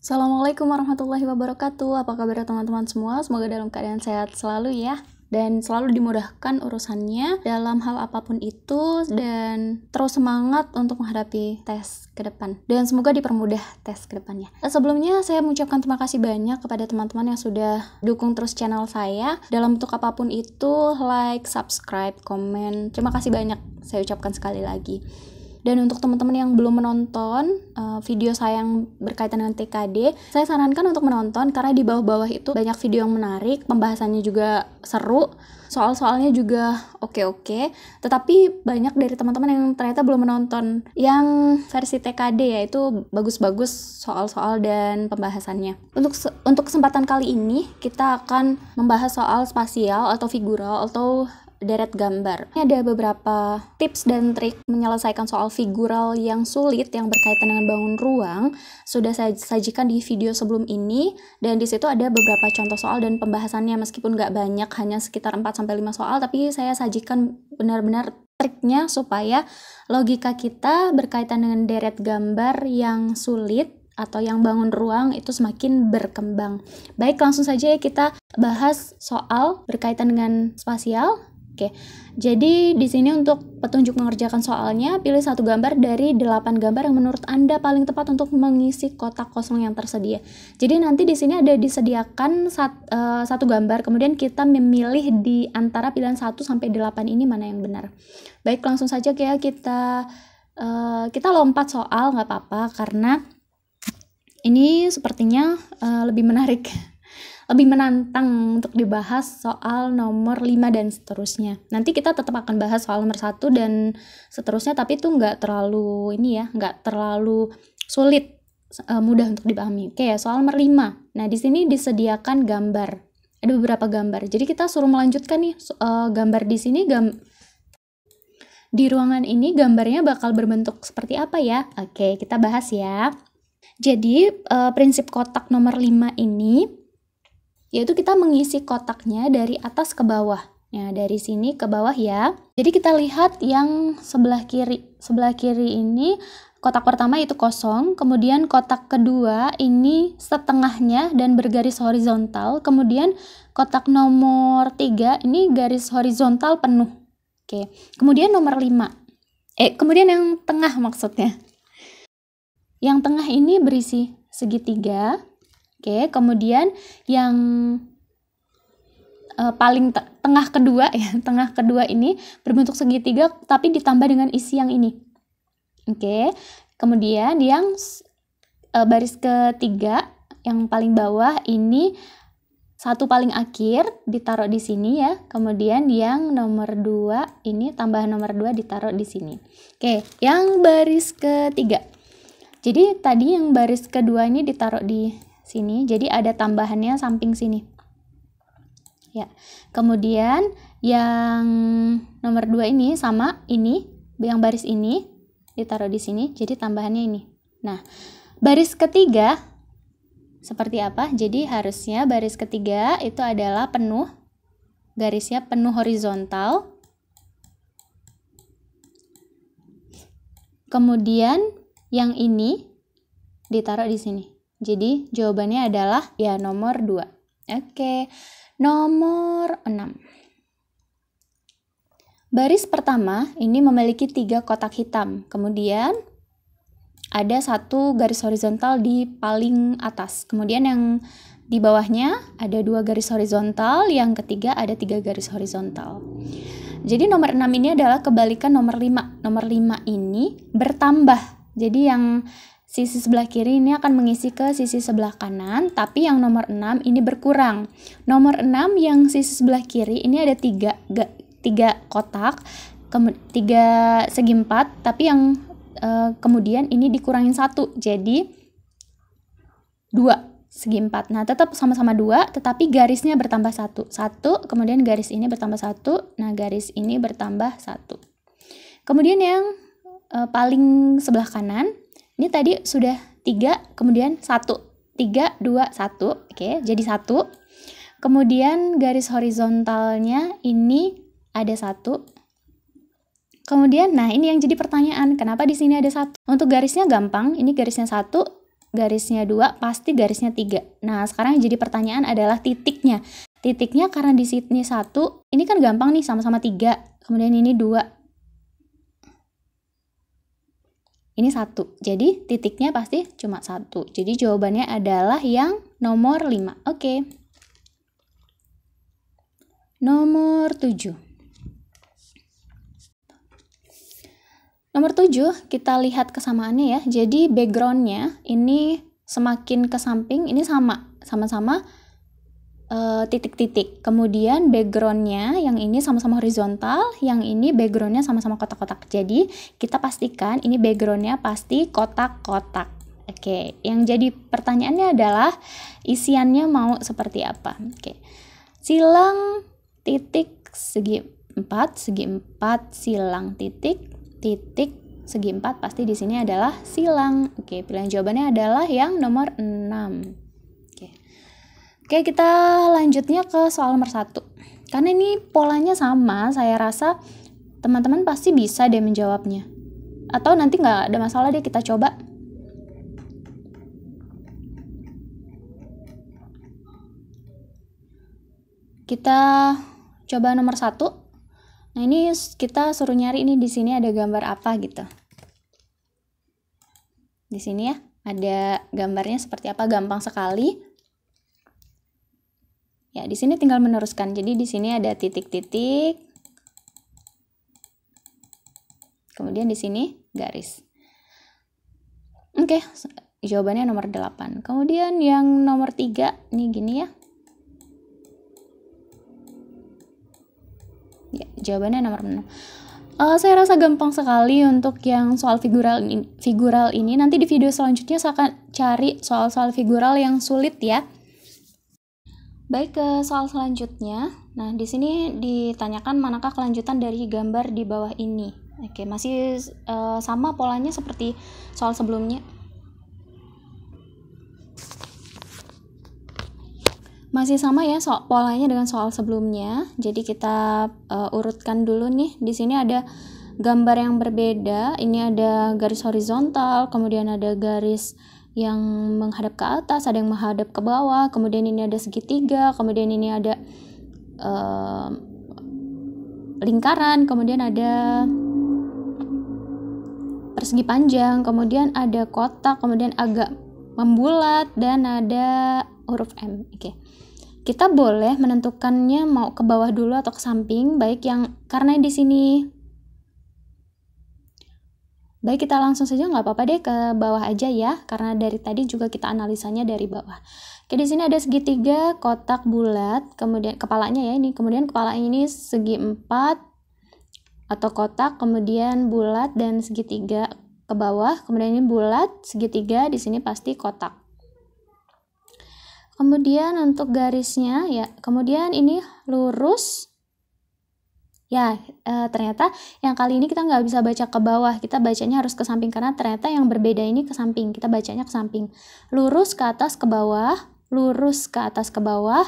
Assalamualaikum warahmatullahi wabarakatuh. Apa kabar teman-teman semua? Semoga dalam keadaan sehat selalu ya dan selalu dimudahkan urusannya dalam hal apapun itu dan terus semangat untuk menghadapi tes ke depan dan semoga dipermudah tes ke depannya. Eh, sebelumnya saya mengucapkan terima kasih banyak kepada teman-teman yang sudah dukung terus channel saya dalam bentuk apapun itu like, subscribe, komen. Terima kasih banyak saya ucapkan sekali lagi. Dan untuk teman-teman yang belum menonton uh, video saya yang berkaitan dengan TKD, saya sarankan untuk menonton karena di bawah-bawah itu banyak video yang menarik, pembahasannya juga seru, soal-soalnya juga oke-oke. Tetapi banyak dari teman-teman yang ternyata belum menonton yang versi TKD yaitu bagus-bagus soal-soal dan pembahasannya. Untuk untuk kesempatan kali ini kita akan membahas soal spasial atau figural atau deret gambar. Ini ada beberapa tips dan trik menyelesaikan soal figural yang sulit yang berkaitan dengan bangun ruang sudah saya sajikan di video sebelum ini dan di situ ada beberapa contoh soal dan pembahasannya meskipun nggak banyak hanya sekitar 4 sampai 5 soal tapi saya sajikan benar-benar triknya supaya logika kita berkaitan dengan deret gambar yang sulit atau yang bangun ruang itu semakin berkembang. Baik, langsung saja ya kita bahas soal berkaitan dengan spasial. Oke. Jadi di sini untuk petunjuk mengerjakan soalnya pilih satu gambar dari delapan gambar yang menurut Anda paling tepat untuk mengisi kotak kosong yang tersedia. Jadi nanti di sini ada disediakan sat, uh, satu gambar kemudian kita memilih di antara pilihan 1 sampai delapan ini mana yang benar. Baik, langsung saja ya kita uh, kita lompat soal nggak apa-apa karena ini sepertinya uh, lebih menarik lebih menantang untuk dibahas soal nomor 5 dan seterusnya. Nanti kita tetap akan bahas soal nomor 1 dan seterusnya tapi itu nggak terlalu ini ya, nggak terlalu sulit eh, mudah untuk dipahami. Oke ya, soal nomor 5. Nah, di sini disediakan gambar. Ada beberapa gambar. Jadi kita suruh melanjutkan nih eh, gambar di sini gam di ruangan ini gambarnya bakal berbentuk seperti apa ya? Oke, kita bahas ya. Jadi, eh, prinsip kotak nomor 5 ini yaitu kita mengisi kotaknya dari atas ke bawah. Nah, dari sini ke bawah ya. Jadi kita lihat yang sebelah kiri. Sebelah kiri ini kotak pertama itu kosong, kemudian kotak kedua ini setengahnya dan bergaris horizontal, kemudian kotak nomor tiga ini garis horizontal penuh. Oke. Kemudian nomor lima. Eh, kemudian yang tengah maksudnya. Yang tengah ini berisi segitiga, Oke, kemudian yang uh, paling te tengah kedua ya, tengah kedua ini berbentuk segitiga tapi ditambah dengan isi yang ini. Oke. Kemudian yang uh, baris ketiga yang paling bawah ini satu paling akhir ditaruh di sini ya. Kemudian yang nomor dua ini tambah nomor dua ditaruh di sini. Oke, yang baris ketiga. Jadi tadi yang baris kedua ini ditaruh di sini. Jadi ada tambahannya samping sini. Ya. Kemudian yang nomor dua ini sama ini yang baris ini ditaruh di sini. Jadi tambahannya ini. Nah, baris ketiga seperti apa? Jadi harusnya baris ketiga itu adalah penuh garisnya penuh horizontal. Kemudian yang ini ditaruh di sini. Jadi jawabannya adalah ya nomor 2. Oke, okay. nomor 6. Baris pertama ini memiliki tiga kotak hitam, kemudian ada satu garis horizontal di paling atas, kemudian yang di bawahnya ada dua garis horizontal, yang ketiga ada tiga garis horizontal. Jadi nomor 6 ini adalah kebalikan nomor 5. Nomor 5 ini bertambah. Jadi yang Sisi sebelah kiri ini akan mengisi ke sisi sebelah kanan, tapi yang nomor 6 ini berkurang. Nomor 6 yang sisi sebelah kiri ini ada 3, 3 kotak, tiga segi empat, tapi yang uh, kemudian ini dikurangin satu, jadi dua segi empat. Nah, tetap sama-sama dua, tetapi garisnya bertambah satu. Satu, kemudian garis ini bertambah satu, nah garis ini bertambah satu. Kemudian yang e, paling sebelah kanan ini tadi sudah tiga, kemudian satu. Tiga, dua, satu. Oke, jadi satu. Kemudian garis horizontalnya ini ada satu. Kemudian, nah ini yang jadi pertanyaan, kenapa di sini ada satu? Untuk garisnya gampang, ini garisnya satu, garisnya dua, pasti garisnya tiga. Nah sekarang yang jadi pertanyaan adalah titiknya. Titiknya karena di sini satu, ini kan gampang nih sama-sama tiga, kemudian ini dua, Ini satu. Jadi titiknya pasti cuma satu. Jadi jawabannya adalah yang nomor 5. Oke. Okay. Nomor 7. Nomor 7, kita lihat kesamaannya ya. Jadi backgroundnya ini semakin ke samping, ini sama. Sama-sama Eh, titik-titik. Uh, Kemudian backgroundnya yang ini sama-sama horizontal, yang ini backgroundnya sama-sama kotak-kotak. Jadi kita pastikan ini backgroundnya pasti kotak-kotak. Oke, okay. yang jadi pertanyaannya adalah isiannya mau seperti apa? Oke, okay. silang titik segi empat segi empat silang titik, titik segi empat pasti di sini adalah silang. Oke, okay. pilihan jawabannya adalah yang nomor 6. Oke, kita lanjutnya ke soal nomor satu. Karena ini polanya sama, saya rasa teman-teman pasti bisa dia menjawabnya. Atau nanti nggak ada masalah deh, kita coba. Kita coba nomor satu. Nah ini kita suruh nyari ini di sini ada gambar apa gitu. Di sini ya, ada gambarnya seperti apa, gampang sekali Ya, di sini tinggal meneruskan. Jadi di sini ada titik-titik. Kemudian di sini garis. Oke, jawabannya nomor 8. Kemudian yang nomor 3, nih gini ya. Ya, jawabannya nomor 6 uh, eh, saya rasa gampang sekali untuk yang soal figural ini, figural ini nanti di video selanjutnya saya akan cari soal-soal figural yang sulit ya Baik ke soal selanjutnya. Nah, di sini ditanyakan manakah kelanjutan dari gambar di bawah ini. Oke, masih uh, sama polanya seperti soal sebelumnya. Masih sama ya soal polanya dengan soal sebelumnya. Jadi kita uh, urutkan dulu nih. Di sini ada gambar yang berbeda. Ini ada garis horizontal, kemudian ada garis yang menghadap ke atas, ada yang menghadap ke bawah, kemudian ini ada segitiga, kemudian ini ada uh, lingkaran, kemudian ada persegi panjang, kemudian ada kotak, kemudian agak membulat dan ada huruf M. Oke. Okay. Kita boleh menentukannya mau ke bawah dulu atau ke samping, baik yang karena di sini Baik, kita langsung saja nggak apa-apa deh ke bawah aja ya, karena dari tadi juga kita analisanya dari bawah. Oke, di sini ada segitiga, kotak bulat, kemudian kepalanya ya ini, kemudian kepala ini segi empat atau kotak, kemudian bulat dan segitiga ke bawah, kemudian ini bulat, segitiga, di sini pasti kotak. Kemudian untuk garisnya ya, kemudian ini lurus, Ya, e, ternyata yang kali ini kita nggak bisa baca ke bawah, kita bacanya harus ke samping karena ternyata yang berbeda ini ke samping, kita bacanya ke samping. Lurus ke atas ke bawah, lurus ke atas ke bawah,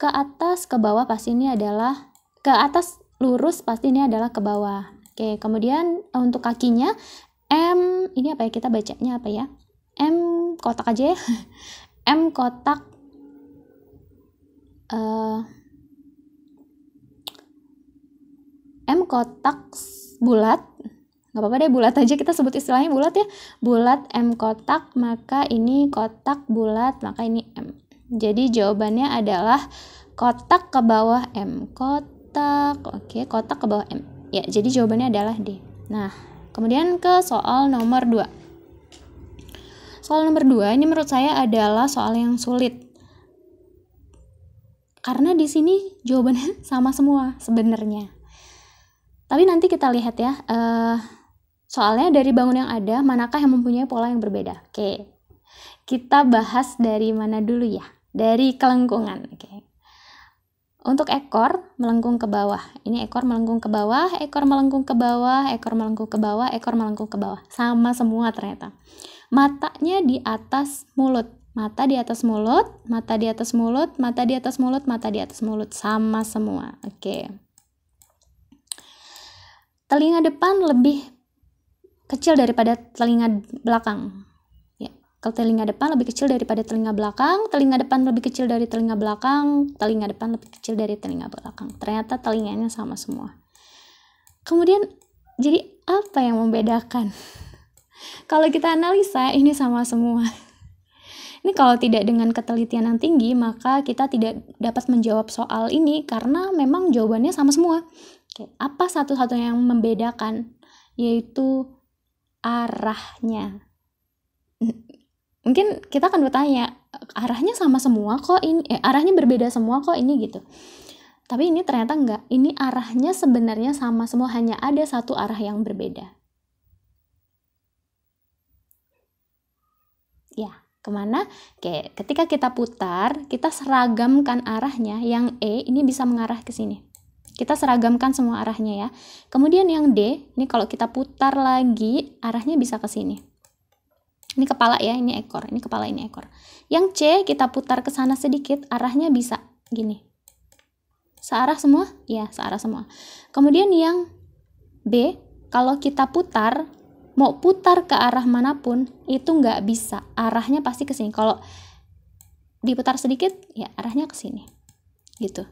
ke atas ke bawah pasti ini adalah ke atas lurus pasti ini adalah ke bawah. Oke, kemudian eh, untuk kakinya M ini apa ya kita bacanya apa ya? M kotak aja ya. M kotak uh, M kotak bulat nggak apa-apa deh bulat aja kita sebut istilahnya bulat ya bulat M kotak maka ini kotak bulat maka ini M jadi jawabannya adalah kotak ke bawah M kotak oke kotak ke bawah M ya jadi jawabannya adalah D nah kemudian ke soal nomor 2 soal nomor 2 ini menurut saya adalah soal yang sulit karena di sini jawabannya sama semua sebenarnya tapi nanti kita lihat ya, uh, soalnya dari bangun yang ada, manakah yang mempunyai pola yang berbeda? Oke, okay. kita bahas dari mana dulu ya? Dari kelengkungan. Oke. Okay. Untuk ekor melengkung ke bawah. Ini ekor melengkung ke bawah, ekor melengkung ke bawah, ekor melengkung ke bawah, ekor melengkung ke bawah. Sama semua ternyata. Matanya di atas mulut. Mata di atas mulut, mata di atas mulut, mata di atas mulut, mata di atas mulut. Sama semua. Oke. Okay telinga depan lebih kecil daripada telinga belakang. Ya, kalau telinga depan lebih kecil daripada telinga belakang, telinga depan lebih kecil dari telinga belakang, telinga depan lebih kecil dari telinga belakang. Ternyata telinganya sama semua. Kemudian jadi apa yang membedakan? kalau kita analisa ini sama semua. Ini kalau tidak dengan ketelitian yang tinggi, maka kita tidak dapat menjawab soal ini karena memang jawabannya sama semua. Oke, apa satu-satunya yang membedakan? Yaitu arahnya. Mungkin kita akan bertanya, arahnya sama semua kok ini, eh, arahnya berbeda semua kok ini gitu. Tapi ini ternyata enggak, ini arahnya sebenarnya sama semua, hanya ada satu arah yang berbeda. Ya, kemana? Oke, ketika kita putar, kita seragamkan arahnya, yang E ini bisa mengarah ke sini kita seragamkan semua arahnya ya. Kemudian yang D, ini kalau kita putar lagi, arahnya bisa ke sini. Ini kepala ya, ini ekor, ini kepala, ini ekor. Yang C, kita putar ke sana sedikit, arahnya bisa gini. Searah semua? Ya, searah semua. Kemudian yang B, kalau kita putar, mau putar ke arah manapun, itu nggak bisa. Arahnya pasti ke sini. Kalau diputar sedikit, ya arahnya ke sini. Gitu.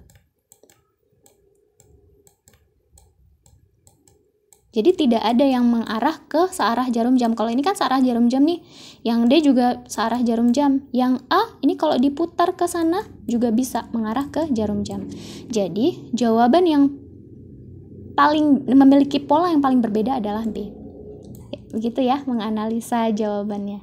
Jadi tidak ada yang mengarah ke searah jarum jam. Kalau ini kan searah jarum jam nih. Yang D juga searah jarum jam. Yang A ini kalau diputar ke sana juga bisa mengarah ke jarum jam. Jadi jawaban yang paling memiliki pola yang paling berbeda adalah B. Begitu ya menganalisa jawabannya.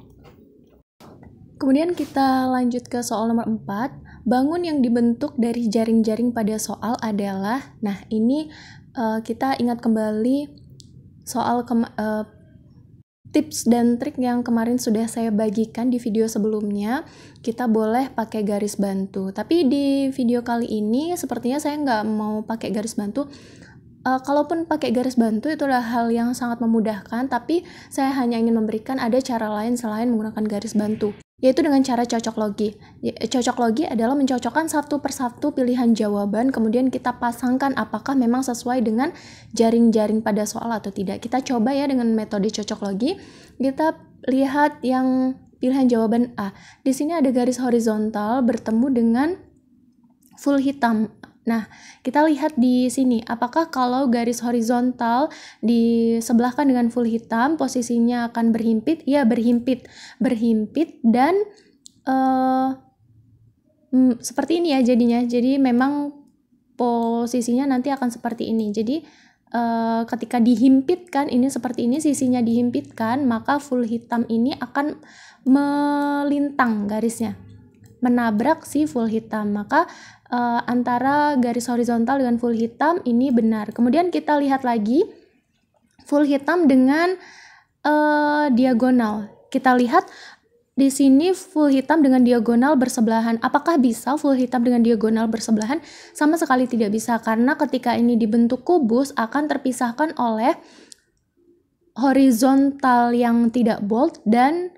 Kemudian kita lanjut ke soal nomor 4 bangun yang dibentuk dari jaring-jaring pada soal adalah nah ini eh, kita ingat kembali soal uh, tips dan trik yang kemarin sudah saya bagikan di video sebelumnya, kita boleh pakai garis bantu. Tapi di video kali ini, sepertinya saya nggak mau pakai garis bantu. Uh, kalaupun pakai garis bantu itu adalah hal yang sangat memudahkan, tapi saya hanya ingin memberikan ada cara lain selain menggunakan garis bantu yaitu dengan cara cocok logi. Ya, eh, cocok logi adalah mencocokkan satu persatu pilihan jawaban, kemudian kita pasangkan apakah memang sesuai dengan jaring-jaring pada soal atau tidak. Kita coba ya dengan metode cocok logi, kita lihat yang pilihan jawaban A. Di sini ada garis horizontal bertemu dengan full hitam Nah, kita lihat di sini, apakah kalau garis horizontal disebelahkan dengan full hitam, posisinya akan berhimpit? Ya, berhimpit. Berhimpit dan uh, hmm, seperti ini ya jadinya. Jadi memang posisinya nanti akan seperti ini. Jadi uh, ketika dihimpitkan, ini seperti ini, sisinya dihimpitkan, maka full hitam ini akan melintang garisnya menabrak si full hitam maka uh, antara garis horizontal dengan full hitam ini benar. Kemudian kita lihat lagi full hitam dengan uh, diagonal. Kita lihat di sini full hitam dengan diagonal bersebelahan. Apakah bisa full hitam dengan diagonal bersebelahan? Sama sekali tidak bisa karena ketika ini dibentuk kubus akan terpisahkan oleh horizontal yang tidak bold dan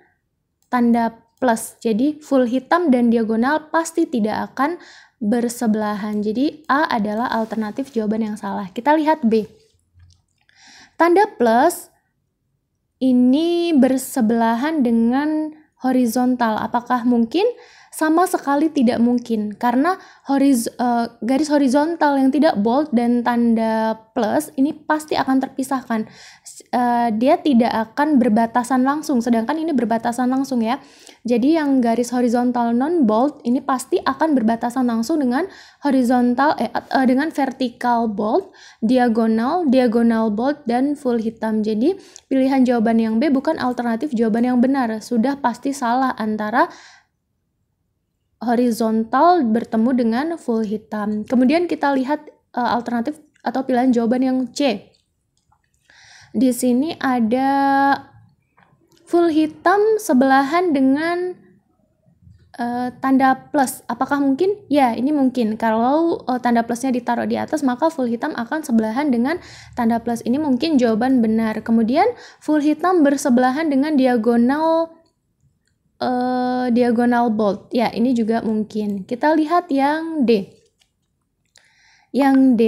tanda plus. Jadi full hitam dan diagonal pasti tidak akan bersebelahan. Jadi A adalah alternatif jawaban yang salah. Kita lihat B. Tanda plus ini bersebelahan dengan horizontal. Apakah mungkin? Sama sekali tidak mungkin karena horiz e, garis horizontal yang tidak bold dan tanda plus ini pasti akan terpisahkan. Eh, dia tidak akan berbatasan langsung sedangkan ini berbatasan langsung ya jadi yang garis horizontal non bold ini pasti akan berbatasan langsung dengan horizontal eh, uh, dengan vertikal bold diagonal diagonal bold dan full hitam jadi pilihan jawaban yang B bukan alternatif jawaban yang benar sudah pasti salah antara horizontal bertemu dengan full hitam kemudian kita lihat uh, alternatif atau pilihan jawaban yang C di sini ada full hitam sebelahan dengan uh, tanda plus. Apakah mungkin? Ya, ini mungkin. Kalau uh, tanda plusnya ditaruh di atas, maka full hitam akan sebelahan dengan tanda plus. Ini mungkin jawaban benar. Kemudian full hitam bersebelahan dengan diagonal uh, diagonal bold. Ya, ini juga mungkin. Kita lihat yang D. Yang D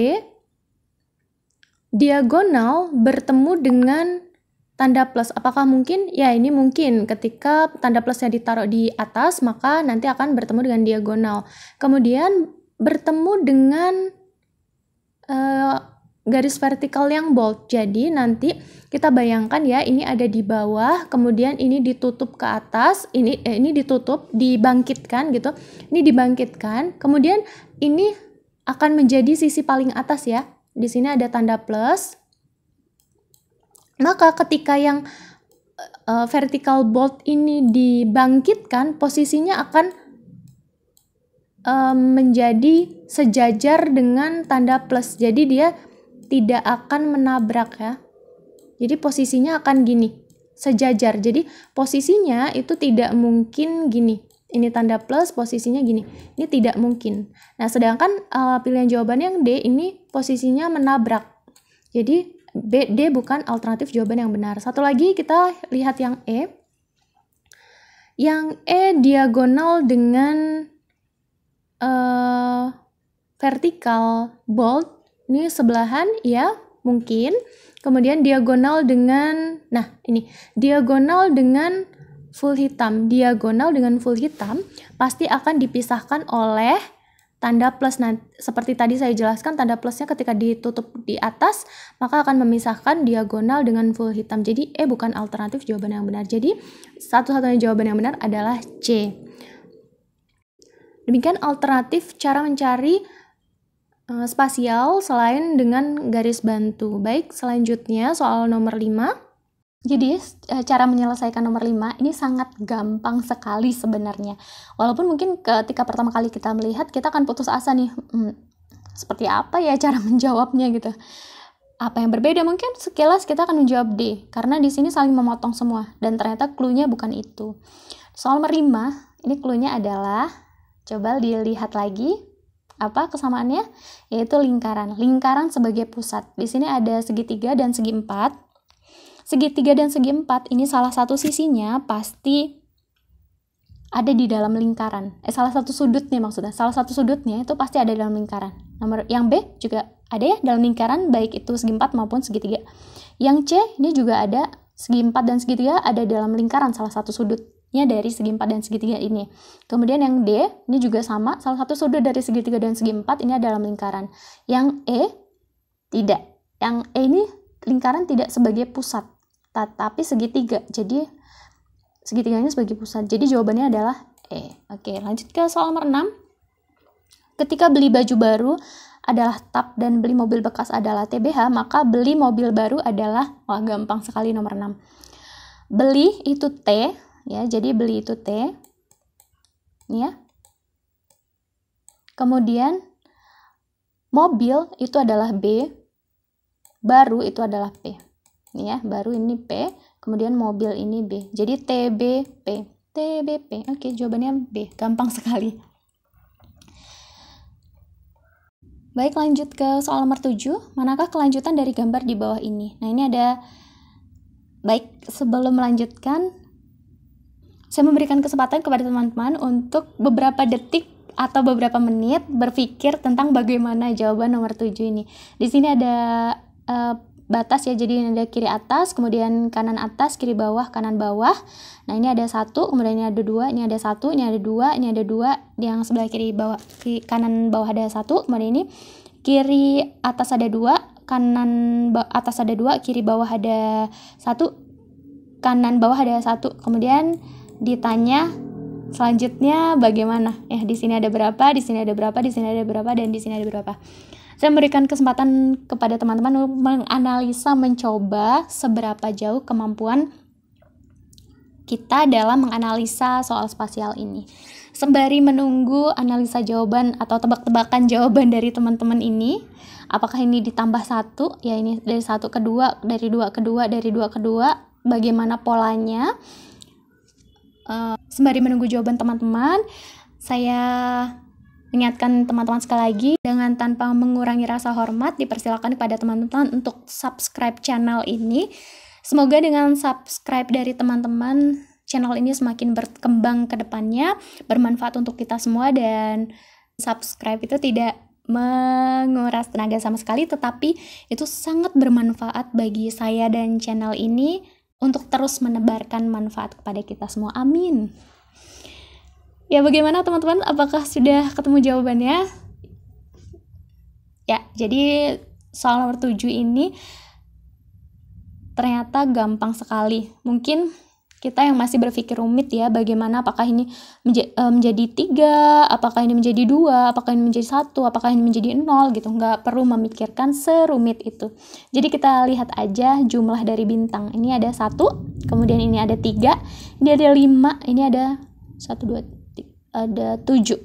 diagonal bertemu dengan tanda plus. Apakah mungkin? Ya, ini mungkin. Ketika tanda plusnya ditaruh di atas, maka nanti akan bertemu dengan diagonal. Kemudian bertemu dengan uh, garis vertikal yang bold. Jadi nanti kita bayangkan ya, ini ada di bawah, kemudian ini ditutup ke atas, ini eh, ini ditutup, dibangkitkan gitu. Ini dibangkitkan, kemudian ini akan menjadi sisi paling atas ya di sini ada tanda plus. Maka ketika yang uh, vertical bolt ini dibangkitkan, posisinya akan uh, menjadi sejajar dengan tanda plus. Jadi dia tidak akan menabrak ya. Jadi posisinya akan gini, sejajar. Jadi posisinya itu tidak mungkin gini ini tanda plus posisinya gini ini tidak mungkin nah sedangkan uh, pilihan jawaban yang D ini posisinya menabrak jadi B, D bukan alternatif jawaban yang benar satu lagi kita lihat yang E yang E diagonal dengan uh, vertikal bold ini sebelahan ya mungkin kemudian diagonal dengan nah ini diagonal dengan full hitam diagonal dengan full hitam pasti akan dipisahkan oleh tanda plus nanti, seperti tadi saya jelaskan tanda plusnya ketika ditutup di atas maka akan memisahkan diagonal dengan full hitam jadi eh bukan alternatif jawaban yang benar jadi satu-satunya jawaban yang benar adalah C demikian alternatif cara mencari uh, spasial selain dengan garis bantu baik selanjutnya soal nomor 5 jadi e, cara menyelesaikan nomor 5 ini sangat gampang sekali sebenarnya. Walaupun mungkin ketika pertama kali kita melihat kita akan putus asa nih, hmm, seperti apa ya cara menjawabnya gitu. Apa yang berbeda mungkin sekilas kita akan menjawab D karena di sini saling memotong semua dan ternyata clue-nya bukan itu. Soal nomor 5, ini clue-nya adalah coba dilihat lagi apa kesamaannya yaitu lingkaran lingkaran sebagai pusat di sini ada segitiga dan segi empat segitiga dan segi empat ini salah satu sisinya pasti ada di dalam lingkaran. Eh salah satu sudutnya maksudnya. Salah satu sudutnya itu pasti ada dalam lingkaran. Nomor yang B juga ada ya dalam lingkaran baik itu segi empat maupun segitiga. Yang C ini juga ada segi empat dan segitiga ada dalam lingkaran salah satu sudutnya dari segi empat dan segitiga ini. Kemudian yang D ini juga sama, salah satu sudut dari segitiga dan segi empat ini ada dalam lingkaran. Yang E tidak. Yang E ini lingkaran tidak sebagai pusat tetapi segitiga. Jadi segitiganya sebagai pusat. Jadi jawabannya adalah E. Oke, lanjut ke soal nomor 6. Ketika beli baju baru adalah TAP dan beli mobil bekas adalah TBH, maka beli mobil baru adalah wah gampang sekali nomor 6. Beli itu T ya. Jadi beli itu T. Ya. Kemudian mobil itu adalah B, baru itu adalah P ya baru ini P kemudian mobil ini B jadi TBP TBP oke jawabannya B gampang sekali baik lanjut ke soal nomor 7 manakah kelanjutan dari gambar di bawah ini nah ini ada baik sebelum melanjutkan saya memberikan kesempatan kepada teman-teman untuk beberapa detik atau beberapa menit berpikir tentang bagaimana jawaban nomor 7 ini. Di sini ada uh, batas ya jadi ada kiri atas kemudian kanan atas kiri bawah kanan bawah nah ini ada satu kemudian ini ada dua ini ada satu ini ada dua ini ada dua yang sebelah kiri bawah kiri, kanan bawah ada satu kemudian ini kiri atas ada dua kanan atas ada dua kiri bawah ada satu kanan bawah ada satu kemudian ditanya selanjutnya bagaimana ya di sini ada berapa di sini ada berapa di sini ada berapa dan di sini ada berapa saya memberikan kesempatan kepada teman-teman untuk menganalisa, mencoba seberapa jauh kemampuan kita dalam menganalisa soal spasial ini. Sembari menunggu analisa jawaban atau tebak-tebakan jawaban dari teman-teman ini, apakah ini ditambah satu? Ya ini dari satu ke dua, dari dua ke dua, dari dua ke dua. Bagaimana polanya? Uh, sembari menunggu jawaban teman-teman, saya mengingatkan teman-teman sekali lagi dengan tanpa mengurangi rasa hormat dipersilakan kepada teman-teman untuk subscribe channel ini. Semoga dengan subscribe dari teman-teman channel ini semakin berkembang ke depannya, bermanfaat untuk kita semua dan subscribe itu tidak menguras tenaga sama sekali tetapi itu sangat bermanfaat bagi saya dan channel ini untuk terus menebarkan manfaat kepada kita semua. Amin. Ya bagaimana teman-teman? Apakah sudah ketemu jawabannya? Ya, jadi soal nomor 7 ini ternyata gampang sekali. Mungkin kita yang masih berpikir rumit ya bagaimana apakah ini menja eh, menjadi tiga apakah ini menjadi dua apakah ini menjadi satu apakah ini menjadi nol gitu nggak perlu memikirkan serumit itu jadi kita lihat aja jumlah dari bintang ini ada satu kemudian ini ada tiga ini ada lima ini ada satu dua ada tujuh.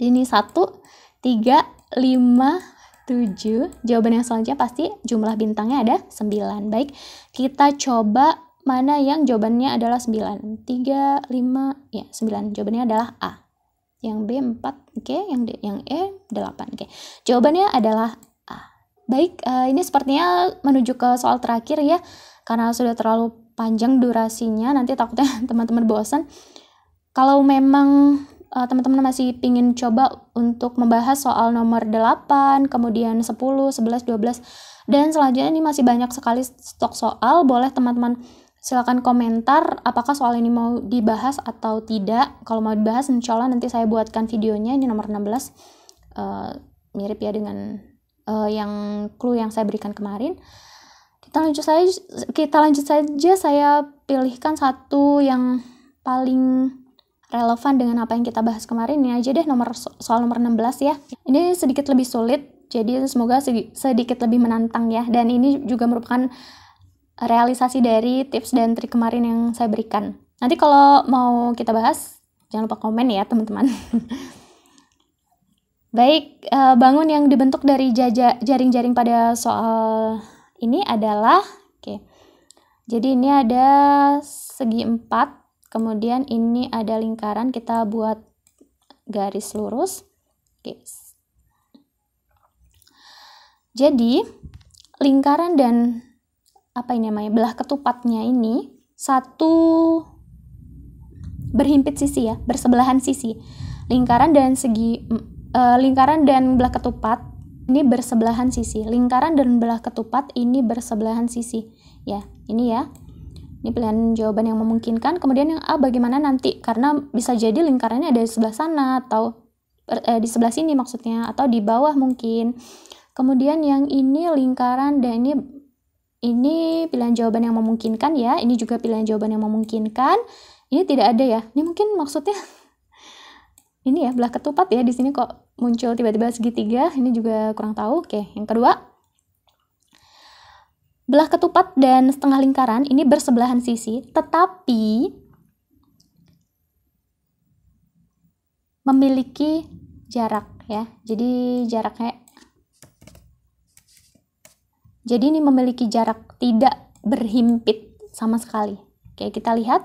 Ini satu, tiga, lima, tujuh. Jawaban yang selanjutnya pasti jumlah bintangnya ada sembilan. Baik, kita coba mana yang jawabannya adalah sembilan. Tiga, lima, ya sembilan. Jawabannya adalah A. Yang B empat, oke. Okay. Yang D, yang E delapan, oke. Okay. Jawabannya adalah A. Baik, uh, ini sepertinya menuju ke soal terakhir ya, karena sudah terlalu panjang durasinya. Nanti takutnya teman-teman bosan. Kalau memang teman eh, teman-teman masih ingin coba untuk membahas soal nomor 8, kemudian 10, 11, 12, dan selanjutnya ini masih banyak sekali stok soal, boleh teman-teman silakan komentar apakah soal ini mau dibahas atau tidak. Kalau mau dibahas, insya Allah nanti saya buatkan videonya, ini nomor 16, uh, eh, mirip ya dengan uh, yang clue yang saya berikan kemarin. Kita lanjut saja, kita lanjut saja saya pilihkan satu yang paling relevan dengan apa yang kita bahas kemarin ini aja deh nomor soal nomor 16 ya. Ini sedikit lebih sulit, jadi semoga sedikit lebih menantang ya. Dan ini juga merupakan realisasi dari tips dan trik kemarin yang saya berikan. Nanti kalau mau kita bahas, jangan lupa komen ya teman-teman. Baik, eh, bangun yang dibentuk dari jaring-jaring pada soal ini adalah, oke, okay. jadi ini ada segi empat kemudian ini ada lingkaran kita buat garis lurus oke jadi lingkaran dan apa ini namanya belah ketupatnya ini satu berhimpit sisi ya bersebelahan sisi lingkaran dan segi e, lingkaran dan belah ketupat ini bersebelahan sisi lingkaran dan belah ketupat ini bersebelahan sisi ya ini ya ini pilihan jawaban yang memungkinkan. Kemudian yang A bagaimana nanti? Karena bisa jadi lingkarannya ada di sebelah sana atau er, eh, di sebelah sini maksudnya atau di bawah mungkin. Kemudian yang ini lingkaran dan ini ini pilihan jawaban yang memungkinkan ya. Ini juga pilihan jawaban yang memungkinkan. Ini tidak ada ya. Ini mungkin maksudnya ini ya belah ketupat ya di sini kok muncul tiba-tiba segitiga. Ini juga kurang tahu. Oke, yang kedua Belah ketupat dan setengah lingkaran ini bersebelahan sisi, tetapi memiliki jarak ya. Jadi jaraknya jadi ini memiliki jarak tidak berhimpit sama sekali. Oke, kita lihat.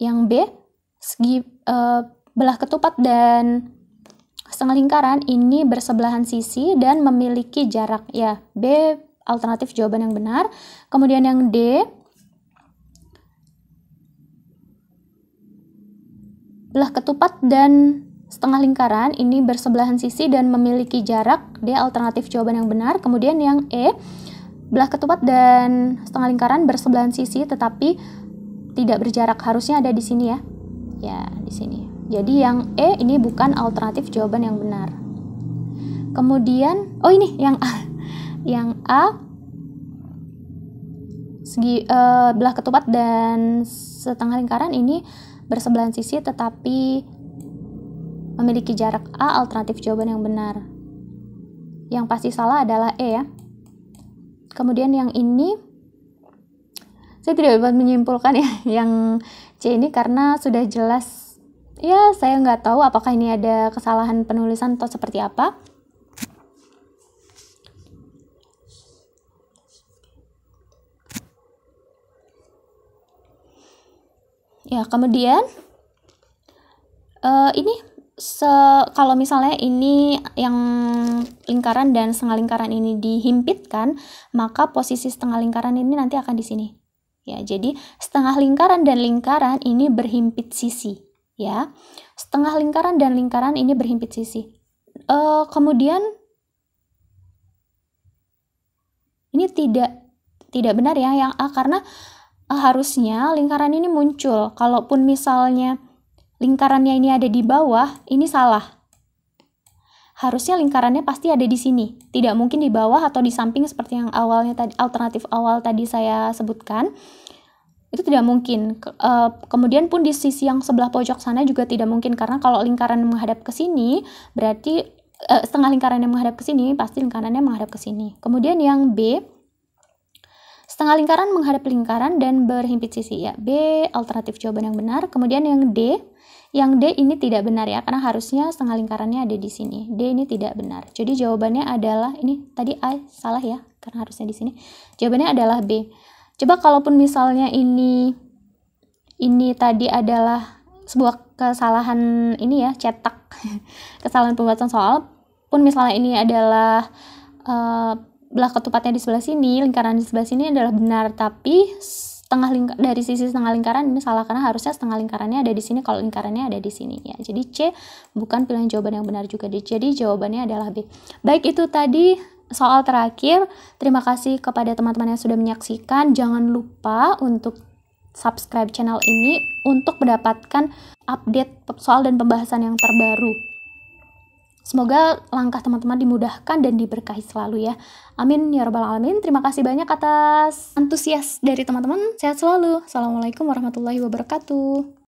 Yang B, segi uh, belah ketupat dan Setengah lingkaran ini bersebelahan sisi dan memiliki jarak. Ya, B alternatif jawaban yang benar. Kemudian yang D, belah ketupat dan setengah lingkaran ini bersebelahan sisi dan memiliki jarak. D alternatif jawaban yang benar. Kemudian yang E, belah ketupat dan setengah lingkaran bersebelahan sisi tetapi tidak berjarak. Harusnya ada di sini ya. Ya, di sini. Jadi yang E ini bukan alternatif jawaban yang benar. Kemudian, oh ini yang A. Yang A segi uh, belah ketupat dan setengah lingkaran ini bersebelahan sisi tetapi memiliki jarak A alternatif jawaban yang benar. Yang pasti salah adalah E ya. Kemudian yang ini saya tidak dapat menyimpulkan ya yang C ini karena sudah jelas ya saya nggak tahu apakah ini ada kesalahan penulisan atau seperti apa. Ya, kemudian uh, ini se kalau misalnya ini yang lingkaran dan setengah lingkaran ini dihimpitkan, maka posisi setengah lingkaran ini nanti akan di sini. Ya, jadi setengah lingkaran dan lingkaran ini berhimpit sisi ya setengah lingkaran dan lingkaran ini berhimpit sisi Uh, kemudian ini tidak tidak benar ya yang A ah, karena uh, harusnya lingkaran ini muncul kalaupun misalnya lingkarannya ini ada di bawah ini salah harusnya lingkarannya pasti ada di sini tidak mungkin di bawah atau di samping seperti yang awalnya tadi alternatif awal tadi saya sebutkan itu tidak mungkin. Ke, uh, kemudian pun di sisi yang sebelah pojok sana juga tidak mungkin karena kalau lingkaran menghadap ke sini berarti uh, setengah lingkaran yang menghadap ke sini pasti lingkarannya menghadap ke sini. Kemudian yang B setengah lingkaran menghadap lingkaran dan berhimpit sisi ya. B alternatif jawaban yang benar. Kemudian yang D yang D ini tidak benar ya, karena harusnya setengah lingkarannya ada di sini. D ini tidak benar. Jadi jawabannya adalah ini tadi A salah ya, karena harusnya di sini. Jawabannya adalah B. Coba kalaupun misalnya ini ini tadi adalah sebuah kesalahan ini ya cetak kesalahan pembuatan soal pun misalnya ini adalah uh, belah ketupatnya di sebelah sini lingkaran di sebelah sini adalah benar tapi setengah dari sisi setengah lingkaran ini salah karena harusnya setengah lingkarannya ada di sini kalau lingkarannya ada di sini ya jadi c bukan pilihan jawaban yang benar juga jadi jawabannya adalah b baik itu tadi soal terakhir, terima kasih kepada teman-teman yang sudah menyaksikan. Jangan lupa untuk subscribe channel ini untuk mendapatkan update soal dan pembahasan yang terbaru. Semoga langkah teman-teman dimudahkan dan diberkahi selalu ya. Amin ya rabbal alamin. Terima kasih banyak atas antusias dari teman-teman. Sehat selalu. Assalamualaikum warahmatullahi wabarakatuh.